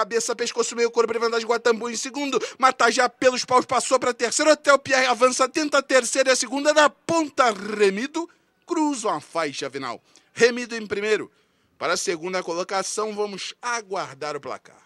cabeça, pescoço, meio corpo, prevendagem, Guatambu em segundo. Matajá pelos paus passou para terceiro. Até o Pierre avança, tenta a terceira e a segunda. Na ponta, Remido cruza a faixa final. Remido em primeiro. Para a segunda colocação, vamos aguardar o placar.